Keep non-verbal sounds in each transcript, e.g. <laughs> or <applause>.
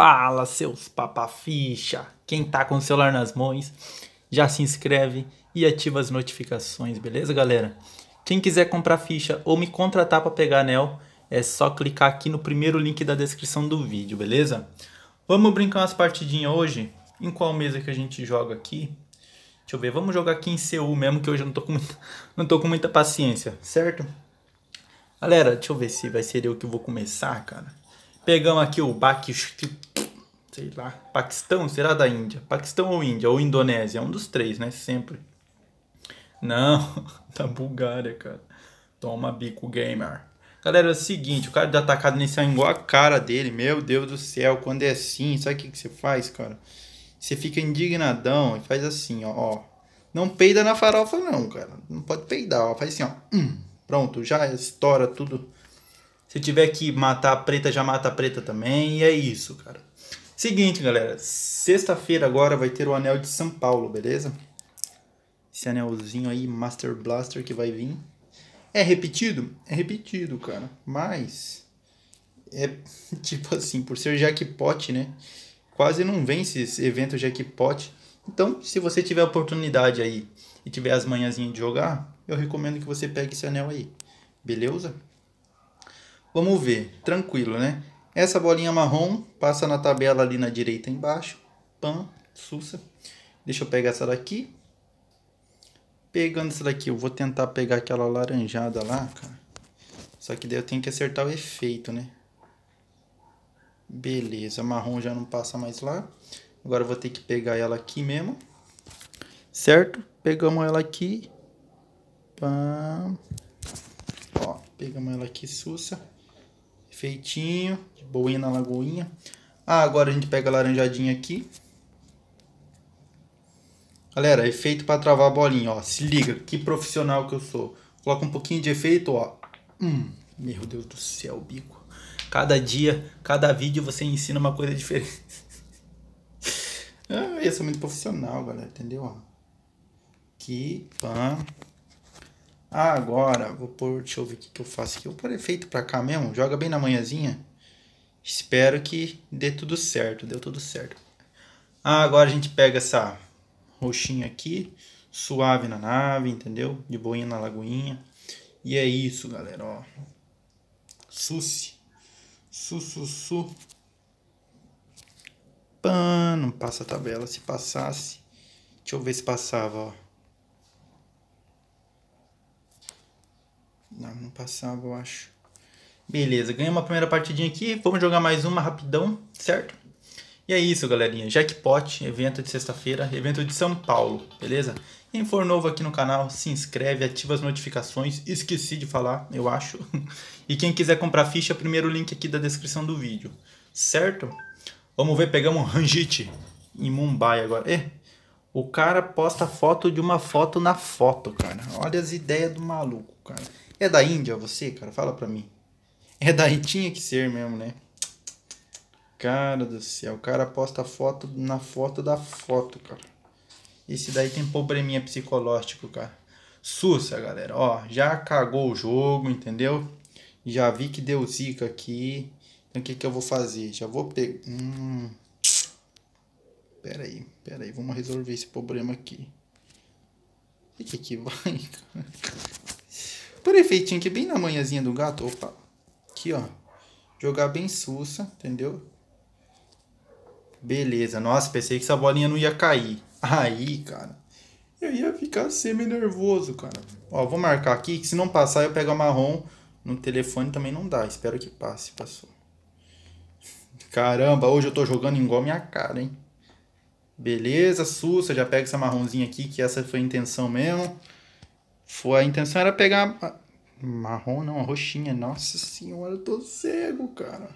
Fala, seus papaficha! Quem tá com o celular nas mãos, já se inscreve e ativa as notificações, beleza, galera? Quem quiser comprar ficha ou me contratar para pegar anel, é só clicar aqui no primeiro link da descrição do vídeo, beleza? Vamos brincar umas partidinhas hoje? Em qual mesa que a gente joga aqui? Deixa eu ver, vamos jogar aqui em Seul mesmo, que hoje eu não tô com muita, <laughs> não tô com muita paciência, certo? Galera, deixa eu ver se vai ser eu que vou começar, cara. Pegamos aqui o Baki sei lá, Paquistão, será da Índia? Paquistão ou Índia, ou Indonésia, é um dos três, né, sempre. Não, <laughs> da Bulgária, cara. Toma bico, gamer. Galera, é o seguinte, o cara do atacado nesse sanguou a cara dele, meu Deus do céu, quando é assim, sabe o que, que você faz, cara? Você fica indignadão e faz assim, ó, ó. Não peida na farofa não, cara. Não pode peidar, ó. Faz assim, ó. Hum, pronto, já estoura tudo. Se tiver que matar a preta, já mata a preta também. E é isso, cara. Seguinte, galera. Sexta-feira agora vai ter o anel de São Paulo, beleza? Esse anelzinho aí, Master Blaster, que vai vir. É repetido? É repetido, cara. Mas. É <laughs> tipo assim, por ser jackpot, né? Quase não vem esses eventos jackpot. Então, se você tiver oportunidade aí e tiver as manhãzinhas de jogar, eu recomendo que você pegue esse anel aí. Beleza? Vamos ver. Tranquilo, né? Essa bolinha marrom passa na tabela ali na direita embaixo. Pan, sussa. Deixa eu pegar essa daqui. Pegando essa daqui, eu vou tentar pegar aquela laranjada lá, cara. Só que daí eu tenho que acertar o efeito, né? Beleza, marrom já não passa mais lá. Agora eu vou ter que pegar ela aqui mesmo. Certo? Pegamos ela aqui. Pã. Ó, pegamos ela aqui, sussa. Feitinho, de boinha na lagoinha. Ah, agora a gente pega a laranjadinha aqui. Galera, efeito para travar a bolinha, ó. Se liga, que profissional que eu sou. Coloca um pouquinho de efeito, ó. Hum, meu Deus do céu, bico. Cada dia, cada vídeo você ensina uma coisa diferente. <laughs> ah, eu sou muito profissional, galera, entendeu? Ó. Aqui, pam. Ah, agora, vou pôr, deixa eu ver o que, que eu faço aqui. Vou pôr efeito pra cá mesmo, joga bem na manhãzinha. Espero que dê tudo certo, deu tudo certo. Ah, agora a gente pega essa roxinha aqui, suave na nave, entendeu? De boinha na lagoinha. E é isso, galera, ó. Suci. Su, su, su. Pã, não passa a tabela. Se passasse... Deixa eu ver se passava, ó. passava, eu acho. Beleza, ganhei uma primeira partidinha aqui. Vamos jogar mais uma rapidão, certo? E é isso, galerinha. Jackpot, evento de sexta-feira, evento de São Paulo, beleza? Quem for novo aqui no canal, se inscreve, ativa as notificações. Esqueci de falar, eu acho. <laughs> E quem quiser comprar ficha, primeiro link aqui da descrição do vídeo, certo? Vamos ver, pegamos Ranjit em Mumbai agora. o cara posta foto de uma foto na foto, cara. Olha as ideias do maluco, cara. É da Índia você, cara? Fala pra mim. É daí, <laughs> tinha que ser mesmo, né? Cara do céu, o cara posta foto na foto da foto, cara. Esse daí tem probleminha psicológico, cara. Sussa, galera. Ó, já cagou o jogo, entendeu? Já vi que deu zica aqui. Então o que, que eu vou fazer? Já vou pegar. Hum. Pera aí, pera aí. Vamos resolver esse problema aqui. O que que vai, <laughs> cara? Perfeitinho aqui, bem na manhãzinha do gato. Opa. Aqui, ó. Jogar bem sussa, entendeu? Beleza. Nossa, pensei que essa bolinha não ia cair. Aí, cara. Eu ia ficar semi-nervoso, cara. Ó, vou marcar aqui, que se não passar eu pego a marrom. No telefone também não dá. Espero que passe. Passou. Caramba, hoje eu tô jogando igual minha cara, hein? Beleza, sussa. Já pega essa marronzinha aqui, que essa foi a intenção mesmo. Foi, a intenção era pegar. A... Marrom não, a roxinha. Nossa senhora, eu tô cego, cara.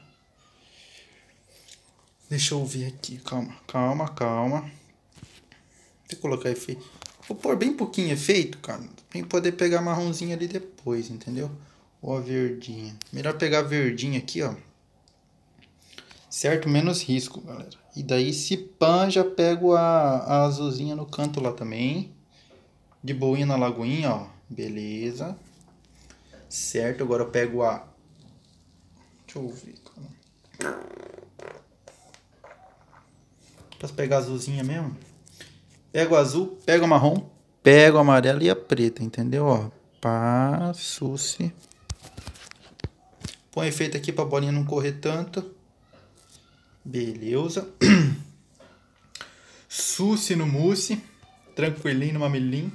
Deixa eu ver aqui. Calma, calma, calma. Deixa eu colocar efeito. Vou pôr bem pouquinho efeito, cara. Pra poder pegar a ali depois, entendeu? Ou a verdinha. Melhor pegar a verdinha aqui, ó. Certo? Menos risco, galera. E daí, se pan, já pego a, a azulzinha no canto lá também de boinha na lagoinha, ó. Beleza. Certo, agora eu pego a... Deixa eu ver, cara. Posso pegar a azulzinha mesmo? Pego o azul, pego o marrom, pego o amarelo e a preta, entendeu? Ó, passo-se. Põe efeito aqui pra bolinha não correr tanto. Beleza. <clears throat> Suce no mousse. Tranquilinho no mamilinho.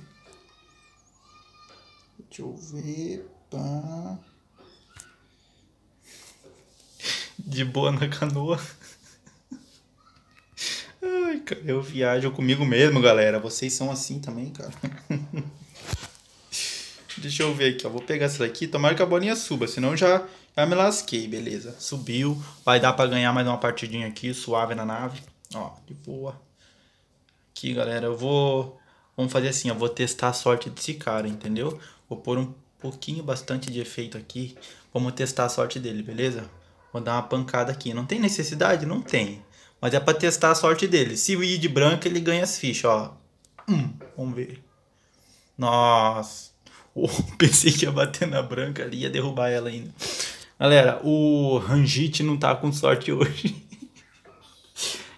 Deixa eu ver. tá De boa na canoa. Ai, cara, eu viajo comigo mesmo, galera. Vocês são assim também, cara. Deixa eu ver aqui, ó. Vou pegar essa daqui. Tomara que a bolinha suba, senão já, já me lasquei, beleza. Subiu. Vai dar pra ganhar mais uma partidinha aqui, suave na nave. Ó, de boa. Aqui, galera, eu vou vamos fazer assim, eu vou testar a sorte desse cara, entendeu? Vou pôr um pouquinho, bastante de efeito aqui, vamos testar a sorte dele, beleza? Vou dar uma pancada aqui, não tem necessidade? Não tem, mas é pra testar a sorte dele. Se o de branco, ele ganha as fichas, ó. Hum, vamos ver. Nossa, <laughs> oh, pensei que ia bater na branca ali, ia derrubar ela ainda. Galera, o Ranjit não tá com sorte <laughs> hoje.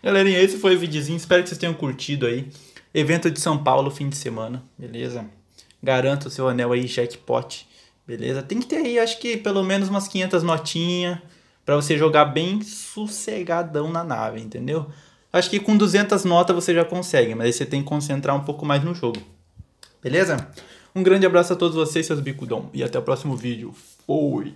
Galerinha, esse foi o videozinho. Espero que vocês tenham curtido aí. Evento de São Paulo, fim de semana, beleza? Garanto o seu anel aí, jackpot, beleza? Tem que ter aí, acho que pelo menos umas 500 notinhas para você jogar bem sossegadão na nave, entendeu? Acho que com 200 notas você já consegue, mas aí você tem que concentrar um pouco mais no jogo, beleza? Um grande abraço a todos vocês, seus bicudão, e até o próximo vídeo. Fui!